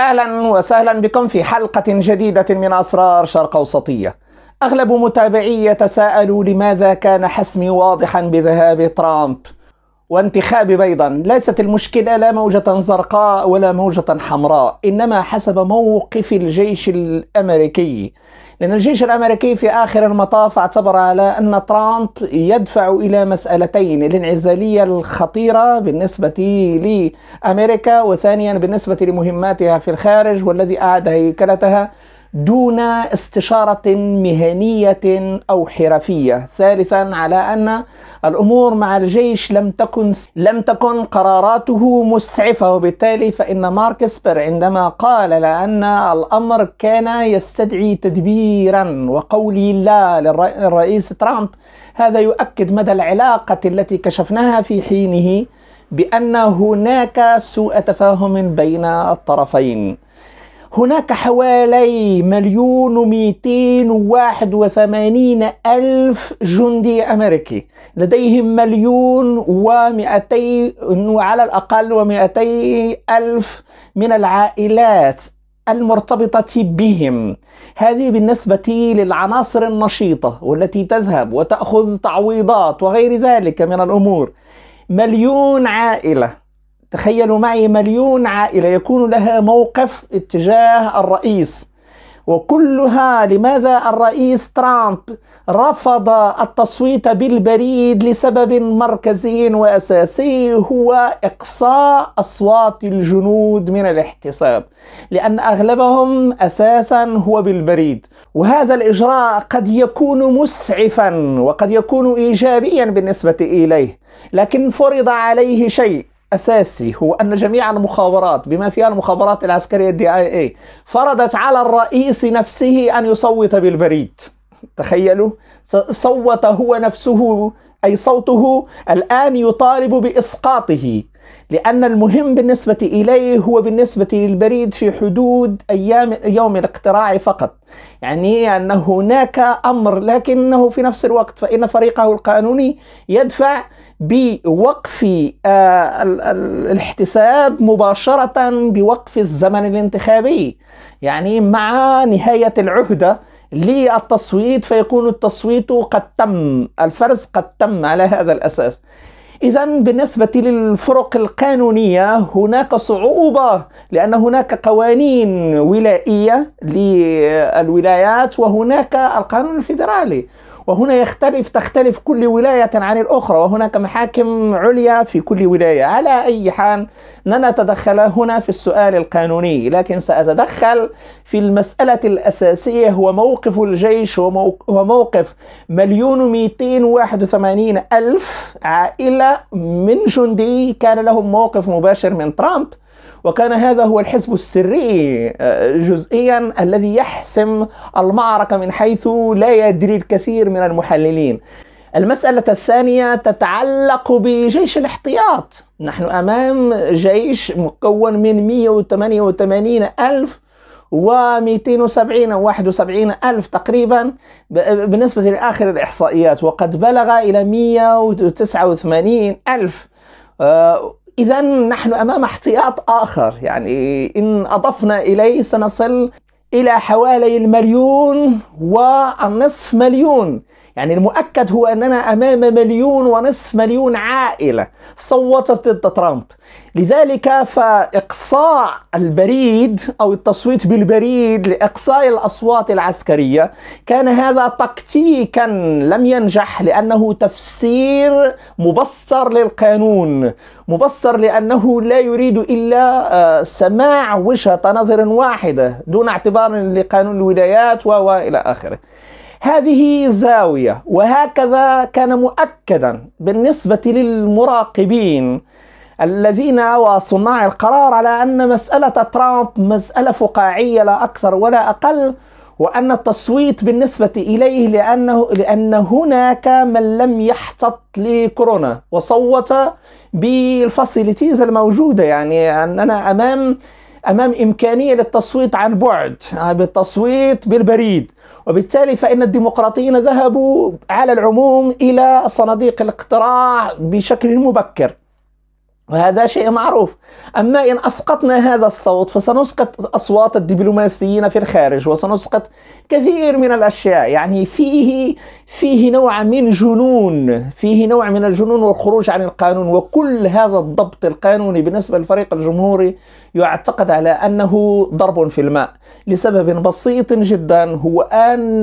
اهلا وسهلا بكم في حلقه جديده من اسرار شرق اوسطيه. اغلب متابعي يتساءلوا لماذا كان حسمي واضحا بذهاب ترامب وانتخابي بيضا ليست المشكله لا موجه زرقاء ولا موجه حمراء، انما حسب موقف الجيش الامريكي. لأن الجيش الأمريكي في آخر المطاف اعتبر على أن ترامب يدفع إلى مسألتين الانعزالية الخطيرة بالنسبة لأمريكا وثانيا بالنسبة لمهماتها في الخارج والذي أعد هيكلتها دون استشارة مهنية أو حرفية ثالثا على أن الأمور مع الجيش لم تكن لم تكن قراراته مسعفة وبالتالي فإن مارك عندما قال لأن الأمر كان يستدعي تدبيرا وقولي لا للرئيس ترامب هذا يؤكد مدى العلاقة التي كشفناها في حينه بأن هناك سوء تفاهم بين الطرفين هناك حوالي مليون ومئتين وواحد وثمانين ألف جندي أمريكي لديهم مليون ومئتي وعلى الأقل ومئتي ألف من العائلات المرتبطة بهم هذه بالنسبة للعناصر النشيطة والتي تذهب وتأخذ تعويضات وغير ذلك من الأمور مليون عائلة تخيلوا معي مليون عائلة يكون لها موقف اتجاه الرئيس وكلها لماذا الرئيس ترامب رفض التصويت بالبريد لسبب مركزي واساسي هو اقصاء اصوات الجنود من الاحتساب لان اغلبهم اساسا هو بالبريد وهذا الاجراء قد يكون مسعفا وقد يكون ايجابيا بالنسبه اليه لكن فرض عليه شيء أساسي هو أن جميع المخابرات بما فيها المخابرات العسكرية الدي آي إي فرضت على الرئيس نفسه أن يصوت بالبريد تخيلوا صوت هو نفسه أي صوته الآن يطالب بإسقاطه لأن المهم بالنسبة إليه هو بالنسبة للبريد في حدود أيام يوم الاقتراع فقط يعني أن هناك أمر لكنه في نفس الوقت فإن فريقه القانوني يدفع بوقف آه، الاحتساب مباشرة بوقف الزمن الانتخابي يعني مع نهاية العهدة للتصويت فيكون التصويت قد تم الفرز قد تم على هذا الأساس إذا بالنسبة للفرق القانونية هناك صعوبة لأن هناك قوانين ولائية للولايات وهناك القانون الفيدرالي وهنا يختلف تختلف كل ولاية عن الأخرى وهناك محاكم عليا في كل ولاية على أي حال لن أتدخل هنا في السؤال القانوني لكن سأتدخل في المسألة الأساسية هو موقف الجيش وموقف مليون ميتين واحد وثمانين ألف عائلة من جندي كان لهم موقف مباشر من ترامب وكان هذا هو الحزب السري آه، جزئيا الذي يحسم المعركة من حيث لا يدري الكثير من المحللين المسألة الثانية تتعلق بجيش الاحتياط نحن أمام جيش مكون من 188 ألف و 270 أو 71 ألف تقريبا بالنسبة لآخر الإحصائيات وقد بلغ إلى 189 ألف آه، إذا نحن أمام احتياط آخر يعني إن أضفنا إليه سنصل إلى حوالي المليون والنصف مليون يعني المؤكد هو أننا أمام مليون ونصف مليون عائلة صوتت ضد ترامب لذلك فإقصاء البريد أو التصويت بالبريد لإقصاء الأصوات العسكرية كان هذا تكتيكا لم ينجح لأنه تفسير مبصر للقانون مبصر لأنه لا يريد إلا آه، سماع وجهة نظر واحدة دون اعتبار لقانون الولايات وإلى آخره هذه زاوية وهكذا كان مؤكدا بالنسبة للمراقبين الذين وصناع القرار على أن مسألة ترامب مسألة فقاعية لا أكثر ولا أقل وأن التصويت بالنسبة إليه لأنه لأن هناك من لم يحتط لكورونا وصوت بالفاسيلتيز الموجودة يعني أننا أمام أمام إمكانية للتصويت عن بعد بالتصويت بالبريد وبالتالي فإن الديمقراطيين ذهبوا على العموم إلى صناديق الاقتراع بشكل مبكر وهذا شيء معروف أما إن أسقطنا هذا الصوت فسنسقط أصوات الدبلوماسيين في الخارج وسنسقط كثير من الأشياء يعني فيه فيه نوع من جنون فيه نوع من الجنون والخروج عن القانون وكل هذا الضبط القانوني بالنسبة للفريق الجمهوري يعتقد على أنه ضرب في الماء لسبب بسيط جدا هو أن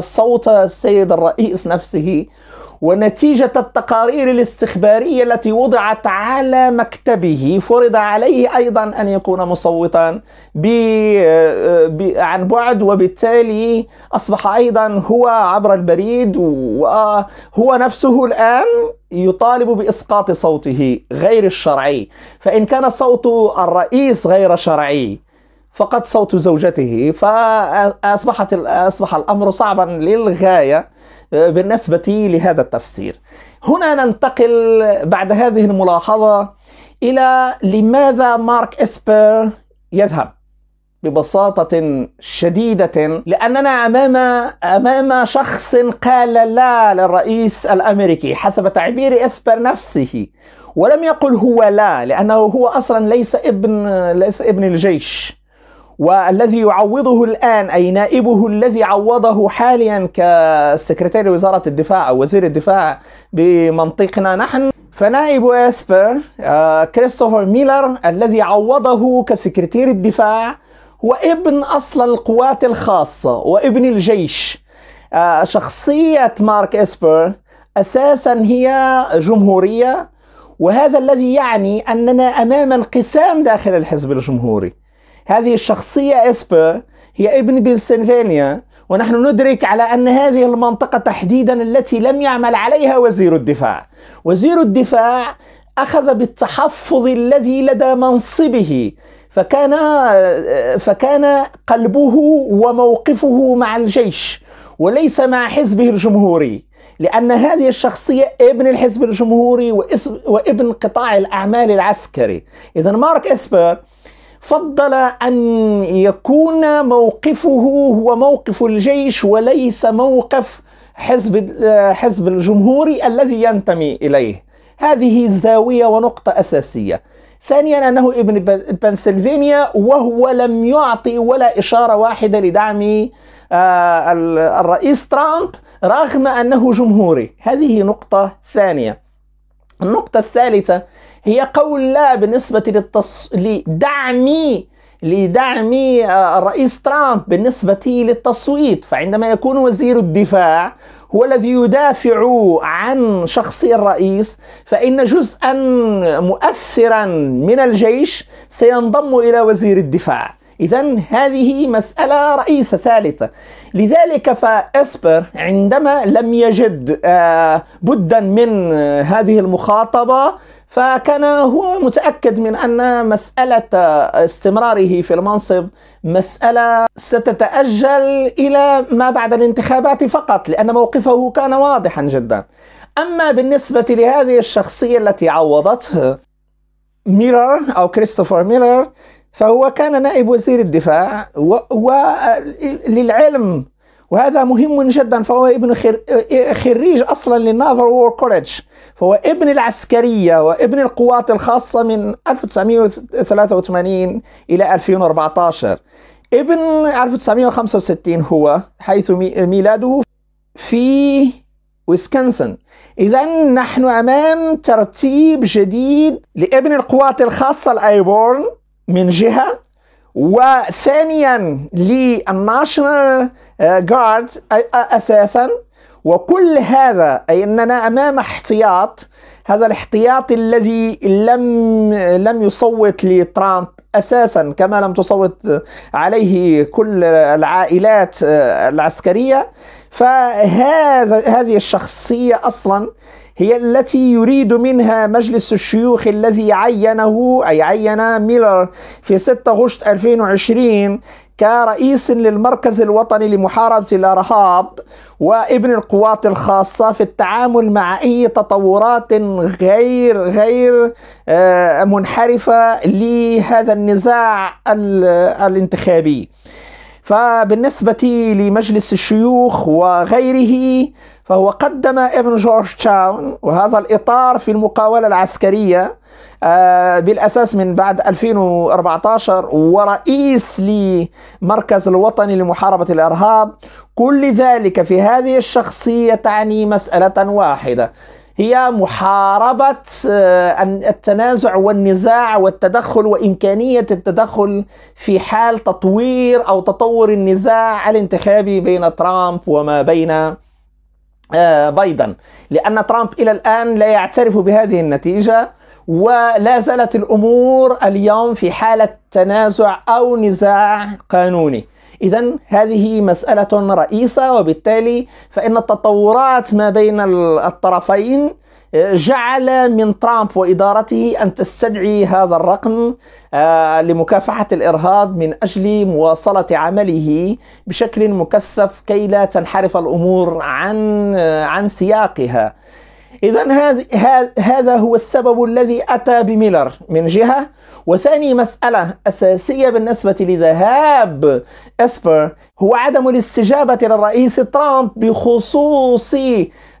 صوت السيد الرئيس نفسه ونتيجة التقارير الاستخبارية التي وضعت على مكتبه فرض عليه أيضا أن يكون مصوتا عن بعد وبالتالي أصبح أيضا هو عبر البريد وهو نفسه الآن يطالب بإسقاط صوته غير الشرعي فإن كان صوت الرئيس غير شرعي فقد صوت زوجته فأصبحت أصبح الأمر صعبا للغاية بالنسبة لهذا التفسير هنا ننتقل بعد هذه الملاحظة إلى لماذا مارك إسبر يذهب ببساطة شديدة لأننا أمام أمام شخص قال لا للرئيس الأمريكي حسب تعبير إسبر نفسه ولم يقل هو لا لأنه هو أصلا ليس ابن ليس ابن الجيش والذي يعوضه الآن أي نائبه الذي عوضه حاليا كسكرتير وزارة الدفاع أو وزير الدفاع بمنطقنا نحن فنائب اسبر آه، كريستوفر ميلر الذي عوضه كسكرتير الدفاع هو ابن اصل القوات الخاصة وابن الجيش آه، شخصية مارك اسبر أساسا هي جمهورية وهذا الذي يعني أننا أمام انقسام داخل الحزب الجمهوري هذه الشخصية إسبر هي ابن بنسلفانيا ونحن ندرك على أن هذه المنطقة تحديدا التي لم يعمل عليها وزير الدفاع وزير الدفاع أخذ بالتحفظ الذي لدى منصبه فكان فكان قلبه وموقفه مع الجيش وليس مع حزبه الجمهوري لأن هذه الشخصية ابن الحزب الجمهوري وابن قطاع الأعمال العسكري إذا مارك إسبر فضل أن يكون موقفه هو موقف الجيش وليس موقف حزب حزب الجمهوري الذي ينتمي إليه هذه زاوية ونقطة أساسية ثانيا أنه ابن بنسلفانيا وهو لم يعطي ولا إشارة واحدة لدعم آه، الرئيس ترامب رغم أنه جمهوري هذه نقطة ثانية النقطة الثالثة هي قول لا بالنسبة للتص... لدعم لدعم آه، الرئيس ترامب بالنسبة للتصويت فعندما يكون وزير الدفاع هو الذي يدافع عن شخص الرئيس فإن جزءا مؤثرا من الجيش سينضم إلى وزير الدفاع إذا هذه مسألة رئيسة ثالثة لذلك فإسبر عندما لم يجد آه، بدا من آه، هذه المخاطبة فكان هو متأكد من أن مسألة استمراره في المنصب مسألة ستتأجل إلى ما بعد الانتخابات فقط لأن موقفه كان واضحا جدا أما بالنسبة لهذه الشخصية التي عوضته ميلر أو كريستوفر ميلر فهو كان نائب وزير الدفاع وللعلم وهذا مهم جدا فهو ابن خريج اصلا للنافر وور كوليدج فهو ابن العسكريه وابن القوات الخاصه من 1983 الى 2014 ابن 1965 هو حيث ميلاده في ويسكنسن اذا نحن امام ترتيب جديد لابن القوات الخاصه الايبورن من جهه وثانيا للناشونال جارد آه، اساسا وكل هذا اي اننا امام احتياط هذا الاحتياط الذي لم لم يصوت لترامب اساسا كما لم تصوت عليه كل العائلات آه، العسكريه فهذا هذه الشخصيه اصلا هي التي يريد منها مجلس الشيوخ الذي عينه أي عين ميلر في 6 غشت 2020 كرئيس للمركز الوطني لمحاربة الإرهاب وابن القوات الخاصة في التعامل مع أي تطورات غير غير آه، منحرفة لهذا النزاع الانتخابي فبالنسبة لمجلس الشيوخ وغيره فهو قدم ابن جورج تاون وهذا الإطار في المقاولة العسكرية آه، بالأساس من بعد 2014 ورئيس لمركز الوطني لمحاربة الإرهاب كل ذلك في هذه الشخصية تعني مسألة واحدة هي محاربة آه، التنازع والنزاع والتدخل وإمكانية التدخل في حال تطوير أو تطور النزاع الانتخابي بين ترامب وما بين آه، بايدن لأن ترامب إلى الآن لا يعترف بهذه النتيجة ولا زالت الأمور اليوم في حالة تنازع أو نزاع قانوني إذا هذه مسألة رئيسة وبالتالي فإن التطورات ما بين الطرفين جعل من ترامب وإدارته أن تستدعي هذا الرقم آه، لمكافحة الإرهاب من أجل مواصلة عمله بشكل مكثف كي لا تنحرف الأمور عن عن سياقها إذا هذا هو السبب الذي أتى بميلر من جهة وثاني مسألة أساسية بالنسبة لذهاب أسبر هو عدم الاستجابة للرئيس ترامب بخصوص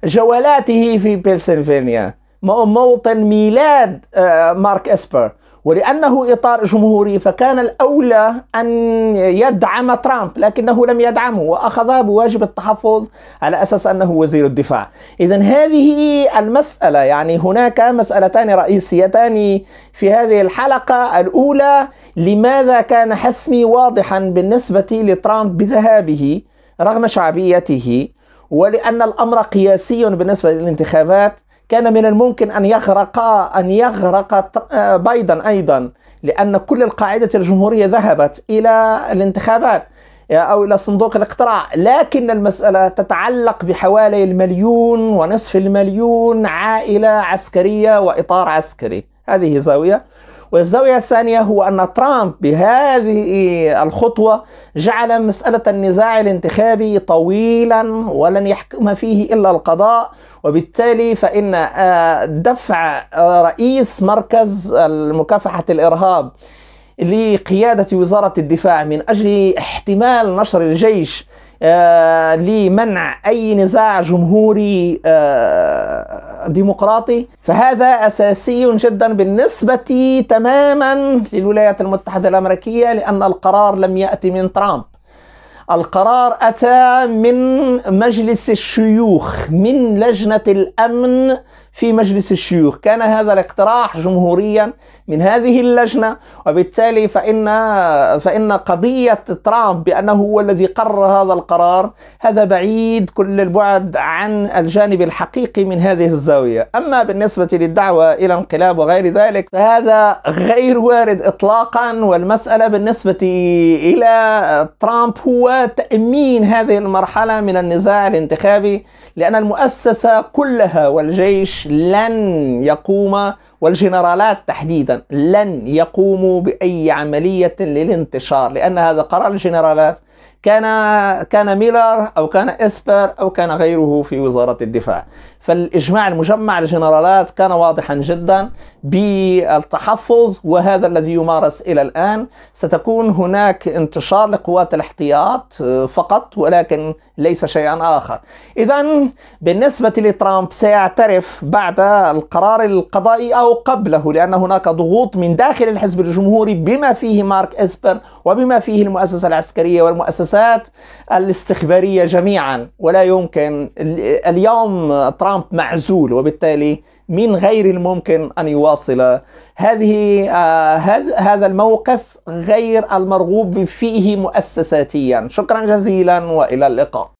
جولاته في بنسلفانيا موطن ميلاد آه، مارك أسبر ولأنه إطار جمهوري فكان الأولى أن يدعم ترامب لكنه لم يدعمه وأخذ بواجب التحفظ على أساس أنه وزير الدفاع إذا هذه المسألة يعني هناك مسألتان رئيسيتان في هذه الحلقة الأولى لماذا كان حسمي واضحا بالنسبة لترامب بذهابه رغم شعبيته ولأن الأمر قياسي بالنسبة للانتخابات كان من الممكن أن يغرق أن يغرق آه، بايدن أيضا لأن كل القاعدة الجمهورية ذهبت إلى الانتخابات آه، أو إلى صندوق الاقتراع لكن المسألة تتعلق بحوالي المليون ونصف المليون عائلة عسكرية وإطار عسكري هذه زاوية والزاوية الثانية هو أن ترامب بهذه الخطوة جعل مسألة النزاع الانتخابي طويلا ولن يحكم فيه إلا القضاء وبالتالي فإن آه، دفع آه، رئيس مركز مكافحة الإرهاب لقيادة وزارة الدفاع من أجل احتمال نشر الجيش آه، لمنع أي نزاع جمهوري آه، ديمقراطي فهذا أساسي جدا بالنسبة تماما للولايات المتحدة الأمريكية لأن القرار لم يأتي من ترامب القرار أتى من مجلس الشيوخ من لجنة الأمن في مجلس الشيوخ كان هذا الاقتراح جمهوريا من هذه اللجنة وبالتالي فإن فإن قضية ترامب بأنه هو الذي قرر هذا القرار هذا بعيد كل البعد عن الجانب الحقيقي من هذه الزاوية أما بالنسبة للدعوة إلى انقلاب وغير ذلك فهذا غير وارد إطلاقا والمسألة بالنسبة إلى ترامب هو تأمين هذه المرحلة من النزاع الانتخابي لأن المؤسسة كلها والجيش لن يقوم والجنرالات تحديدا لن يقوموا بأي عملية للانتشار لأن هذا قرار الجنرالات كان كان ميلر او كان اسبر او كان غيره في وزاره الدفاع فالاجماع المجمع للجنرالات كان واضحا جدا بالتحفظ وهذا الذي يمارس الى الان ستكون هناك انتشار لقوات الاحتياط آه، فقط ولكن ليس شيئا اخر اذا بالنسبه لترامب سيعترف بعد القرار القضائي او قبله لان هناك ضغوط من داخل الحزب الجمهوري بما فيه مارك اسبر وبما فيه المؤسسه العسكريه والمؤسسه المؤسسات الاستخبارية جميعا ولا يمكن اليوم ترامب معزول وبالتالي من غير الممكن أن يواصل هذه آه، هذا الموقف غير المرغوب فيه مؤسساتيا شكرا جزيلا وإلى اللقاء